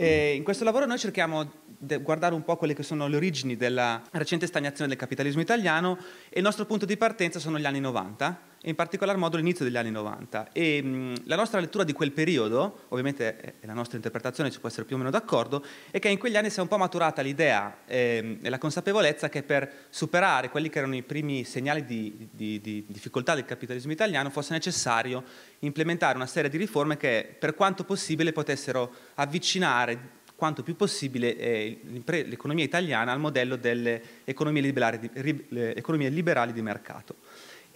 E in questo lavoro noi cerchiamo di guardare un po' quelle che sono le origini della recente stagnazione del capitalismo italiano e il nostro punto di partenza sono gli anni 90 in particolar modo l'inizio degli anni 90 e mh, mm, la nostra lettura di quel periodo, ovviamente eh, eh, la nostra interpretazione ci può essere più o meno d'accordo, è che in quegli anni si è un po' maturata l'idea ehm, e la consapevolezza che per superare quelli che erano i primi segnali di, di, di difficoltà del capitalismo italiano fosse necessario implementare una serie di riforme che per quanto possibile potessero avvicinare quanto più possibile eh, l'economia italiana al modello delle economie liberali di, economie liberali di mercato.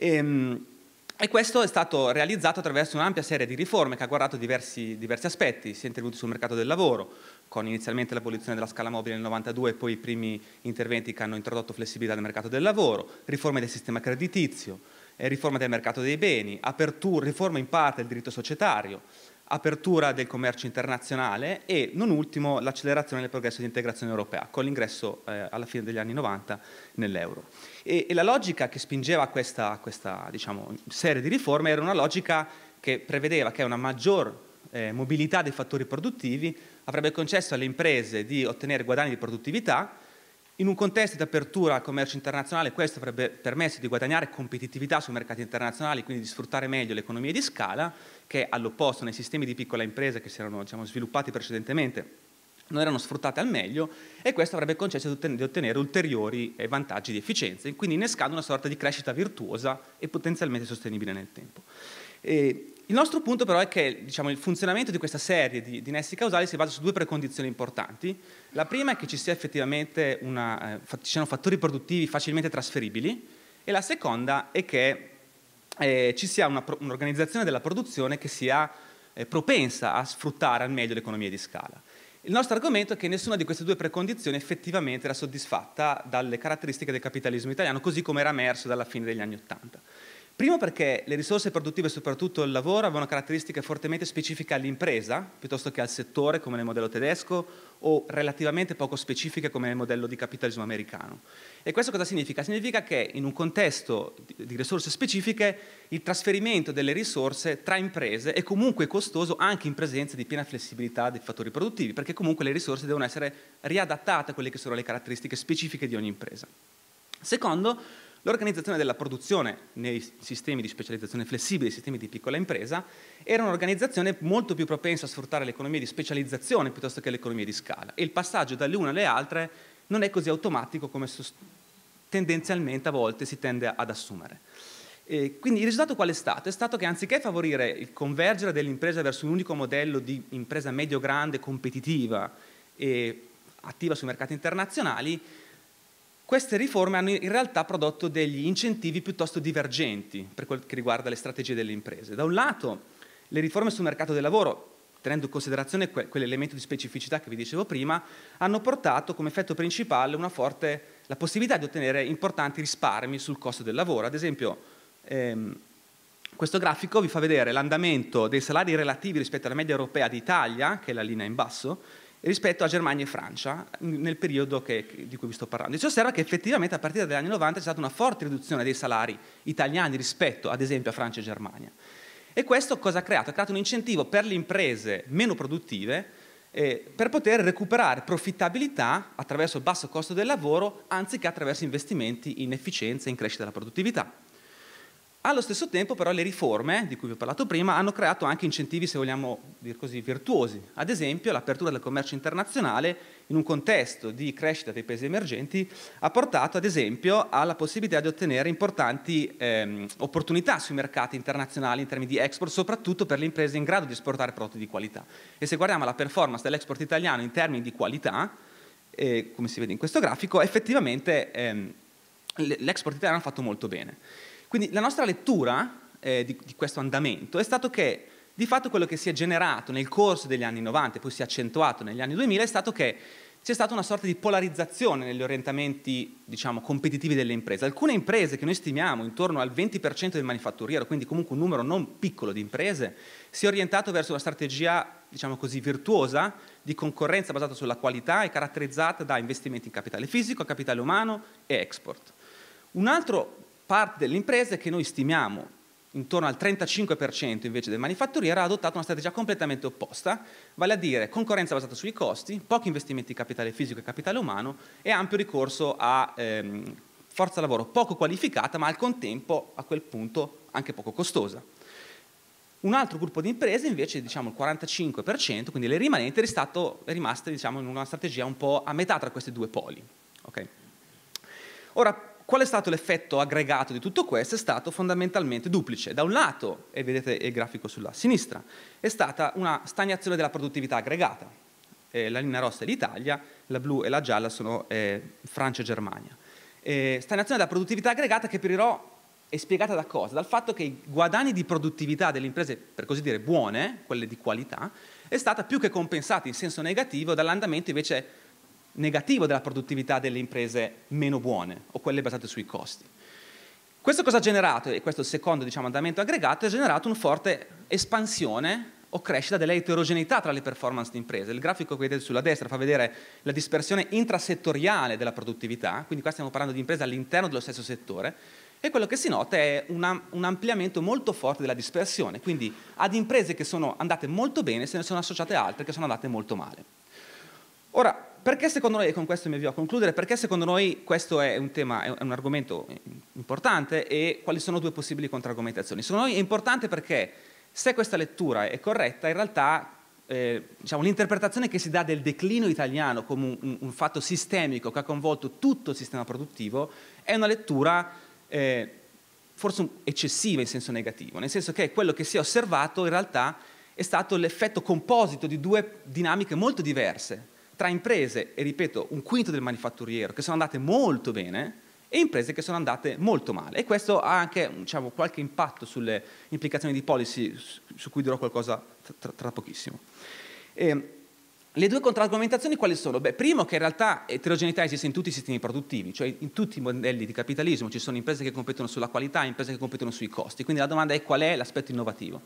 E, ehm, e questo è stato realizzato attraverso un'ampia serie di riforme che ha guardato diversi, diversi aspetti, si è intervenuti sul mercato del lavoro, con inizialmente l'abolizione della scala mobile nel 92 e poi i primi interventi che hanno introdotto flessibilità nel mercato del lavoro, riforme del sistema creditizio, eh, riforme del mercato dei beni, apertura, riforma in parte del diritto societario, apertura del commercio internazionale e, non ultimo, l'accelerazione del progresso di integrazione europea, con l'ingresso eh, alla fine degli anni 90 nell'euro. E, e la logica che spingeva questa, questa diciamo, serie di riforme era una logica che prevedeva che una maggior eh, mobilità dei fattori produttivi avrebbe concesso alle imprese di ottenere guadagni di produttività in un contesto di apertura al commercio internazionale questo avrebbe permesso di guadagnare competitività sui mercati internazionali, quindi di sfruttare meglio le economie di scala, che all'opposto nei sistemi di piccola impresa che si erano diciamo, sviluppati precedentemente non erano sfruttate al meglio e questo avrebbe concesso di ottenere ulteriori eh, vantaggi di efficienza, quindi innescando una sorta di crescita virtuosa e potenzialmente sostenibile nel tempo. E il nostro punto però è che diciamo, il funzionamento di questa serie di, di, nessi causali si basa su due precondizioni importanti. La prima è che ci, sia effettivamente una, eh, ci siano fattori produttivi facilmente trasferibili e la seconda è che eh, ci sia una, un'organizzazione della produzione che sia eh, propensa a sfruttare al meglio l'economia di scala. Il nostro argomento è che nessuna di queste due precondizioni effettivamente era soddisfatta dalle caratteristiche del capitalismo italiano, così come era emerso dalla fine degli anni Ottanta. Primo perché le risorse produttive, soprattutto il lavoro, avevano caratteristiche fortemente specifiche all'impresa, piuttosto che al settore, come nel modello tedesco, o relativamente poco specifiche, come nel modello di capitalismo americano. E questo cosa significa? Significa che in un contesto di risorse specifiche il trasferimento delle risorse tra imprese è comunque costoso anche in presenza di piena flessibilità dei fattori produttivi, perché comunque le risorse devono essere riadattate a quelle che sono le caratteristiche specifiche di ogni impresa. Secondo, L'organizzazione della produzione nei sistemi di specializzazione flessibile, nei sistemi di piccola impresa, era un'organizzazione molto più propensa a sfruttare l'economia di specializzazione piuttosto che l'economia di scala e il passaggio dalle une alle altre non è così automatico come tendenzialmente a volte si tende ad assumere. E quindi il risultato qual è stato? È stato che anziché favorire il convergere dell'impresa verso un unico modello di impresa medio-grande, competitiva e attiva sui mercati internazionali, queste riforme hanno in realtà prodotto degli incentivi piuttosto divergenti per quel che riguarda le strategie delle imprese. Da un lato, le riforme sul mercato del lavoro tenendo in considerazione quell'elemento di specificità che vi dicevo prima, hanno portato come effetto principale forte, la possibilità di ottenere importanti risparmi sul costo del lavoro. Ad esempio, ehm, questo grafico vi fa vedere l'andamento dei salari relativi rispetto alla media europea d'Italia, che è la linea in basso, rispetto a Germania e Francia nel periodo che, di cui vi sto parlando. E si osserva che effettivamente a partire dagli anni 90 c'è stata una forte riduzione dei salari italiani rispetto ad esempio a Francia e Germania. E questo cosa ha creato? Ha creato un incentivo per le imprese meno produttive eh, per poter recuperare profittabilità attraverso il basso costo del lavoro anziché attraverso investimenti in efficienza e in crescita della produttività. Allo stesso tempo però le riforme, di cui vi ho parlato prima, hanno creato anche incentivi, se vogliamo dire così, virtuosi. Ad esempio l'apertura del commercio internazionale in un contesto di crescita dei paesi emergenti ha portato ad esempio alla possibilità di ottenere importanti ehm, opportunità sui mercati internazionali in termini di export, soprattutto per le imprese in grado di esportare prodotti di qualità. E se guardiamo la performance dell'export italiano in termini di qualità, eh, come si vede in questo grafico, effettivamente ehm, l'export italiano ha fatto molto bene. Quindi la nostra lettura eh, di, di questo andamento è stato che di fatto quello che si è generato nel corso degli anni 90 e poi si è accentuato negli anni 2000 è stato che c'è stata una sorta di polarizzazione negli orientamenti diciamo, competitivi delle imprese. Alcune imprese che noi stimiamo intorno al 20% del manifatturiero, quindi comunque un numero non piccolo di imprese, si è orientato verso una strategia diciamo così, virtuosa di concorrenza basata sulla qualità e caratterizzata da investimenti in capitale fisico, capitale umano e export. Un altro parte delle imprese che noi stimiamo intorno al 35% invece del manifatturiero ha adottato una strategia completamente opposta, vale a dire concorrenza basata sui costi, pochi investimenti in capitale fisico e capitale umano e ampio ricorso a ehm, forza lavoro poco qualificata ma al contempo a quel punto anche poco costosa. Un altro gruppo di imprese invece, diciamo il 45%, quindi le rimanenti, è, stato, è rimasto diciamo, in una strategia un po' a metà tra questi due poli. Okay? Ora, Qual è stato l'effetto aggregato di tutto questo? È stato fondamentalmente duplice. Da un lato, e vedete il grafico sulla sinistra, è stata una stagnazione della produttività aggregata. Eh, la linea rossa è l'Italia, la blu e la gialla sono eh, Francia e Germania. Eh, stagnazione della produttività aggregata che però è spiegata da cosa? Dal fatto che i guadagni di produttività delle imprese, per così dire, buone, quelle di qualità, è stata più che compensata in senso negativo dall'andamento invece negativo della produttività delle imprese meno buone o quelle basate sui costi. Questo cosa ha generato, e questo è il secondo diciamo, andamento aggregato, ha generato una forte espansione o crescita dell'eterogeneità tra le performance di imprese. Il grafico che vedete sulla destra fa vedere la dispersione intrasettoriale della produttività, quindi qua stiamo parlando di imprese all'interno dello stesso settore, e quello che si nota è un, un ampliamento molto forte della dispersione, quindi ad imprese che sono andate molto bene se ne sono associate altre che sono andate molto male. Ora, perché secondo noi, e con questo mi avvio a concludere, perché secondo noi questo è un tema, è un argomento importante e quali sono due possibili controargomentazioni? Secondo noi è importante perché se questa lettura è corretta, in realtà eh, diciamo, l'interpretazione che si dà del declino italiano come un, un, fatto sistemico che ha coinvolto tutto il sistema produttivo è una lettura eh, forse eccessiva in senso negativo, nel senso che quello che si è osservato in realtà è stato l'effetto composito di due dinamiche molto diverse, tra imprese, e ripeto, un quinto del manifatturiero, che sono andate molto bene, e imprese che sono andate molto male. E questo ha anche diciamo, qualche impatto sulle implicazioni di policy, su cui dirò qualcosa tra, tra pochissimo. E, ehm, le due contraargomentazioni quali sono? Beh, primo che in realtà eterogeneità esiste in tutti i sistemi produttivi, cioè in tutti i modelli di capitalismo ci sono imprese che competono sulla qualità, imprese che competono sui costi, quindi la domanda è qual è l'aspetto innovativo.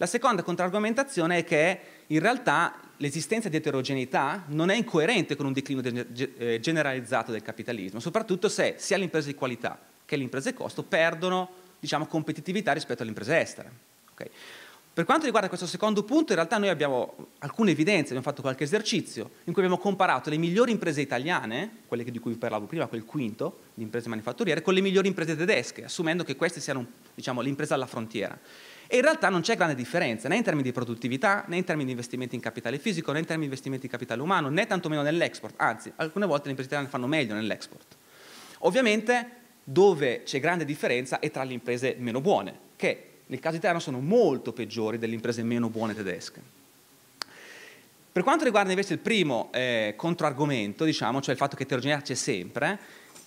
La seconda controargomentazione è che in realtà l'esistenza di eterogeneità non è incoerente con un declino eh, generalizzato del capitalismo, soprattutto se sia le imprese di qualità che le imprese costo perdono diciamo, competitività rispetto alle imprese estere. Okay. Per quanto riguarda questo secondo punto, in realtà noi abbiamo alcune evidenze, abbiamo fatto qualche esercizio in cui abbiamo comparato le migliori imprese italiane, quelle di cui vi parlavo prima, quel quinto di imprese manifatturiere, con le migliori imprese tedesche, assumendo che queste siano diciamo, l'impresa alla frontiera. E in realtà non c'è grande differenza né in termini di produttività, né in termini di investimenti in capitale fisico, né in termini di investimenti in capitale umano, né tantomeno nell'export. Anzi, alcune volte le imprese italiane fanno meglio nell'export. Ovviamente dove c'è grande differenza è tra le imprese meno buone, che nel caso italiano sono molto peggiori delle imprese meno buone tedesche. Per quanto riguarda invece il primo eh, controargomento, diciamo, cioè il fatto che eterogeneità c'è sempre,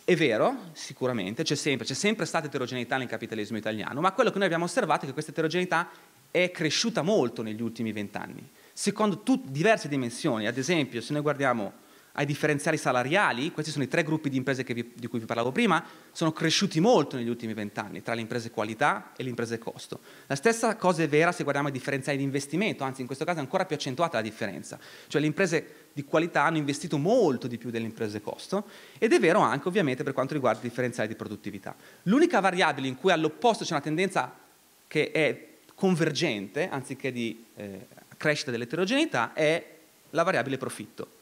è vero, sicuramente, c'è sempre, c'è sempre stata eterogeneità nel capitalismo italiano, ma quello che noi abbiamo osservato è che questa eterogeneità è cresciuta molto negli ultimi vent'anni, secondo tut- diverse dimensioni. Ad esempio, se noi guardiamo ai differenziali salariali, questi sono i tre gruppi di imprese vi, di cui vi parlavo prima, sono cresciuti molto negli ultimi vent'anni tra le imprese qualità e le imprese costo. La stessa cosa è vera se guardiamo i differenziali di investimento, anzi in questo caso è ancora più accentuata la differenza, cioè le imprese di qualità hanno investito molto di più delle imprese costo ed è vero anche ovviamente per quanto riguarda i differenziali di produttività. L'unica variabile in cui all'opposto c'è una tendenza che è convergente, anziché di eh, crescita dell'eterogeneità, è la variabile profitto.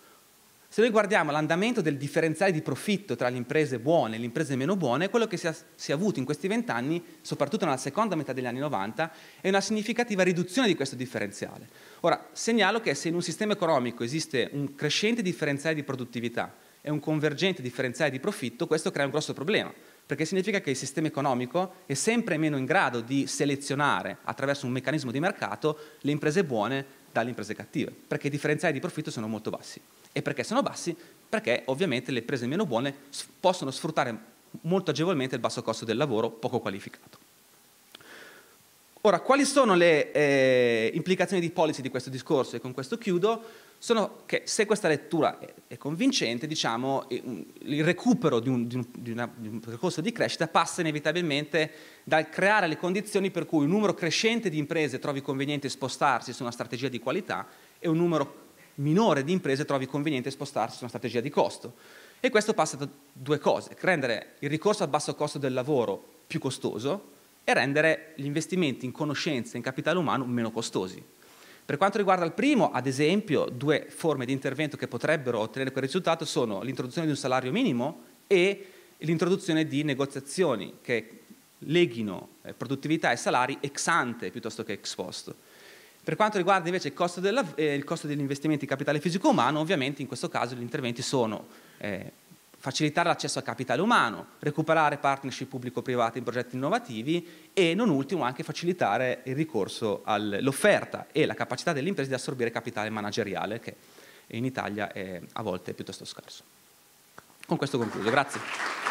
Se noi guardiamo l'andamento del differenziale di profitto tra le imprese buone e le imprese meno buone, quello che si è, si è avuto in questi vent'anni, soprattutto nella seconda metà degli anni 90, è una significativa riduzione di questo differenziale. Ora, segnalo che se in un sistema economico esiste un crescente differenziale di produttività e un convergente differenziale di profitto, questo crea un grosso problema, perché significa che il sistema economico è sempre meno in grado di selezionare attraverso un meccanismo di mercato le imprese buone dalle imprese cattive, perché i differenziali di profitto sono molto bassi. E perché sono bassi? Perché ovviamente le imprese meno buone possono sfruttare molto agevolmente il basso costo del lavoro poco qualificato. Ora, quali sono le eh, implicazioni di policy di questo discorso? E con questo chiudo, sono che se questa lettura è, è convincente, diciamo, mm, il recupero di un, di, un, di, una, di un, percorso di crescita passa inevitabilmente dal creare le condizioni per cui un numero crescente di imprese trovi conveniente spostarsi su una strategia di qualità e un numero minore di imprese trovi conveniente spostarsi su una strategia di costo. E questo passa da due cose, rendere il ricorso al basso costo del lavoro più costoso e rendere gli investimenti in conoscenza e in capitale umano meno costosi. Per quanto riguarda il primo, ad esempio, due forme di intervento che potrebbero ottenere quel risultato sono l'introduzione di un salario minimo e l'introduzione di negoziazioni che leghino eh, produttività e salari ex ante piuttosto che ex post. Per quanto riguarda invece il costo, della, eh, il costo degli investimenti in capitale fisico umano, ovviamente in questo caso gli interventi sono eh, facilitare l'accesso a capitale umano, recuperare partnership pubblico-private in progetti innovativi e non ultimo anche facilitare il ricorso all'offerta e la capacità delle imprese di assorbire capitale manageriale che in Italia è a volte piuttosto scarso. Con questo concludo, grazie.